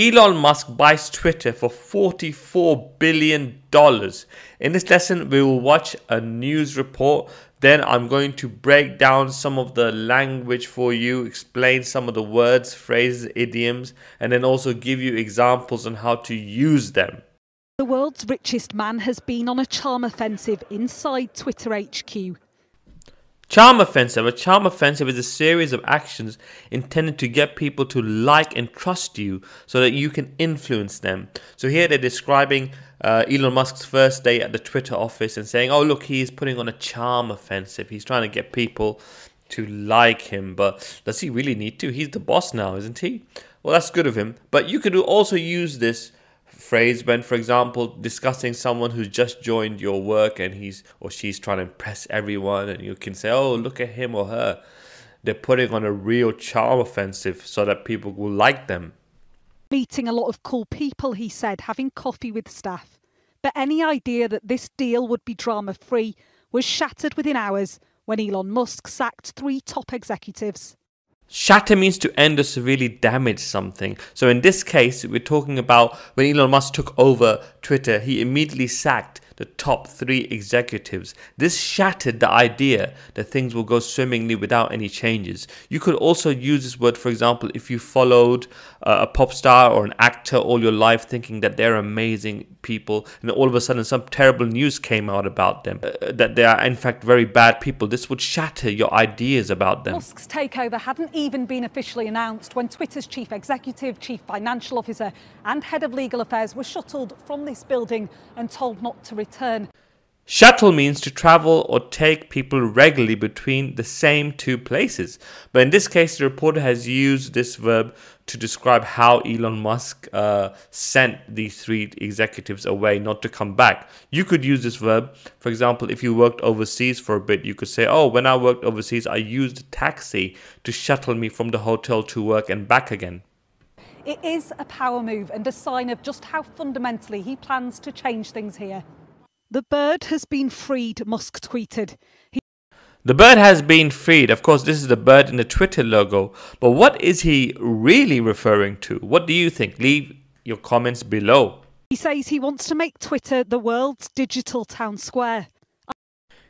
Elon Musk buys Twitter for $44 billion. In this lesson, we will watch a news report. Then I'm going to break down some of the language for you, explain some of the words, phrases, idioms, and then also give you examples on how to use them. The world's richest man has been on a charm offensive inside Twitter HQ Charm offensive. A charm offensive is a series of actions intended to get people to like and trust you so that you can influence them. So here they're describing uh, Elon Musk's first day at the Twitter office and saying, oh, look, he's putting on a charm offensive. He's trying to get people to like him. But does he really need to? He's the boss now, isn't he? Well, that's good of him. But you could also use this phrase when, for example, discussing someone who's just joined your work and he's or she's trying to impress everyone, and you can say, "Oh, look at him or her." They're putting on a real charm offensive so that people will like them. Meeting a lot of cool people, he said, having coffee with staff. But any idea that this deal would be drama free was shattered within hours when Elon Musk sacked three top executives. Shatter means to end or severely damage something. So in this case, we're talking about when Elon Musk took over Twitter, he immediately sacked the top three executives. This shattered the idea that things will go swimmingly without any changes. You could also use this word, for example, if you followed uh, a pop star or an actor all your life thinking that they're amazing people, and all of a sudden some terrible news came out about them, uh, that they are in fact very bad people. This would shatter your ideas about them. Musk's takeover hadn't even been officially announced when Twitter's chief executive, chief financial officer, and head of legal affairs were shuttled from this building and told not to return. Shuttle means to travel or take people regularly between the same two places. But in this case, the reporter has used this verb to describe how Elon Musk uh, sent these three executives away not to come back. You could use this verb, for example, if you worked overseas for a bit, you could say, Oh, when I worked overseas, I used a taxi to shuttle me from the hotel to work and back again. It is a power move and a sign of just how fundamentally he plans to change things here. The bird has been freed, Musk tweeted. He the bird has been freed. Of course, this is the bird in the Twitter logo. But what is he really referring to? What do you think? Leave your comments below. He says he wants to make Twitter the world's digital town square.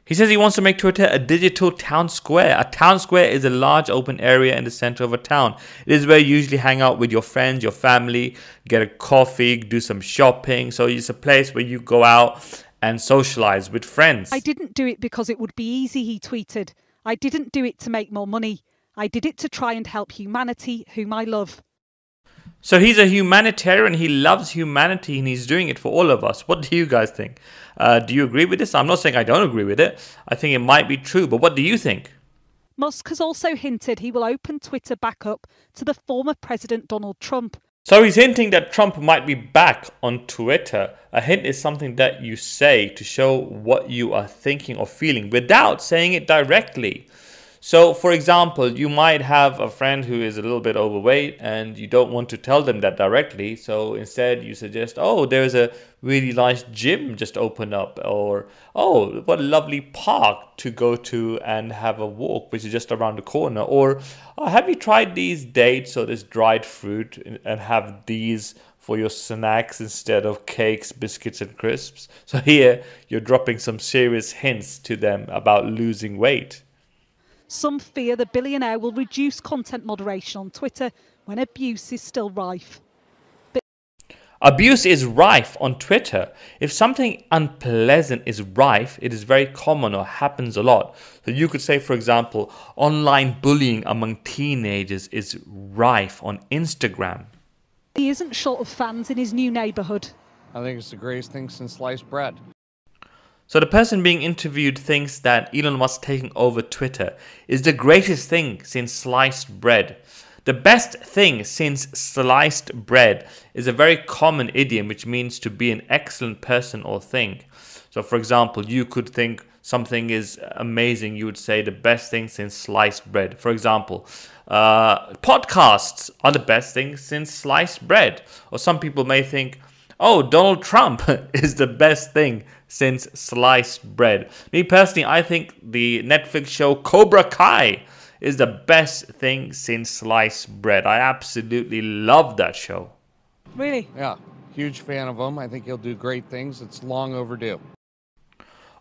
He says he wants to make Twitter a digital town square. A town square is a large open area in the center of a town. It is where you usually hang out with your friends, your family, get a coffee, do some shopping. So it's a place where you go out and socialize with friends. I didn't do it because it would be easy, he tweeted. I didn't do it to make more money. I did it to try and help humanity, whom I love. So he's a humanitarian. He loves humanity and he's doing it for all of us. What do you guys think? Uh, do you agree with this? I'm not saying I don't agree with it. I think it might be true, but what do you think? Musk has also hinted he will open Twitter back up to the former President Donald Trump. So he's hinting that Trump might be back on Twitter. A hint is something that you say to show what you are thinking or feeling without saying it directly. So, for example, you might have a friend who is a little bit overweight and you don't want to tell them that directly. So, instead, you suggest, oh, there's a really nice gym just opened up, or oh, what a lovely park to go to and have a walk, which is just around the corner, or oh, have you tried these dates or this dried fruit and have these for your snacks instead of cakes, biscuits, and crisps? So, here you're dropping some serious hints to them about losing weight. Some fear the billionaire will reduce content moderation on Twitter when abuse is still rife. But abuse is rife on Twitter. If something unpleasant is rife, it is very common or happens a lot. So you could say, for example, online bullying among teenagers is rife on Instagram. He isn't short of fans in his new neighbourhood. I think it's the greatest thing since sliced bread. So the person being interviewed thinks that Elon Musk taking over Twitter is the greatest thing since sliced bread. The best thing since sliced bread is a very common idiom which means to be an excellent person or thing. So for example, you could think something is amazing, you would say the best thing since sliced bread. For example, uh, podcasts are the best thing since sliced bread. Or some people may think, oh, Donald Trump is the best thing since sliced bread. Me personally, I think the Netflix show Cobra Kai is the best thing since sliced bread. I absolutely love that show. Really? Yeah. Huge fan of him. I think he'll do great things. It's long overdue.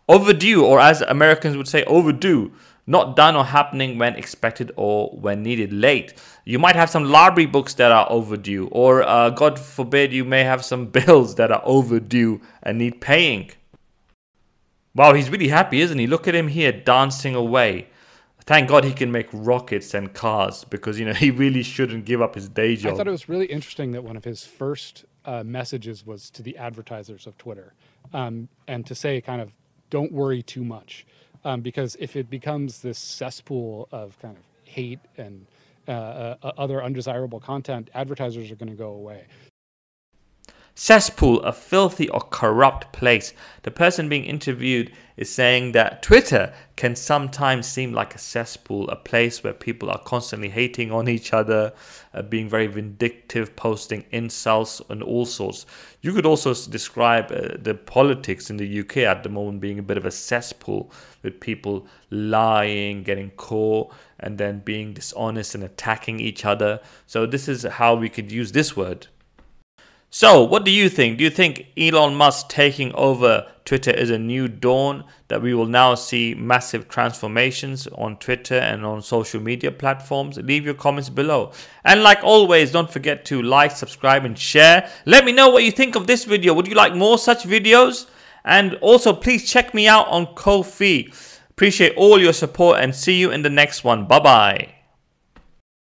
Overdue, or as Americans would say, overdue not done or happening when expected or when needed late. You might have some library books that are overdue, or uh, God forbid, you may have some bills that are overdue and need paying. Wow, he's really happy, isn't he? Look at him here dancing away. Thank God he can make rockets and cars because you know he really shouldn't give up his day job. I thought it was really interesting that one of his first uh, messages was to the advertisers of Twitter, um, and to say kind of, "Don't worry too much." um, because if it becomes this cesspool of kind of hate and uh, uh, other undesirable content, advertisers are going to go away cesspool, a filthy or corrupt place. The person being interviewed is saying that Twitter can sometimes seem like a cesspool, a place where people are constantly hating on each other, uh, being very vindictive, posting insults and all sorts. You could also describe uh, the politics in the UK at the moment being a bit of a cesspool with people lying, getting caught, and then being dishonest and attacking each other. So, this is how we could use this word. So, what do you think? Do you think Elon Musk taking over Twitter is a new dawn that we will now see massive transformations on Twitter and on social media platforms? Leave your comments below. And like always, don't forget to like, subscribe, and share. Let me know what you think of this video. Would you like more such videos? And also, please check me out on Ko-fi. Appreciate all your support and see you in the next one. Bye bye.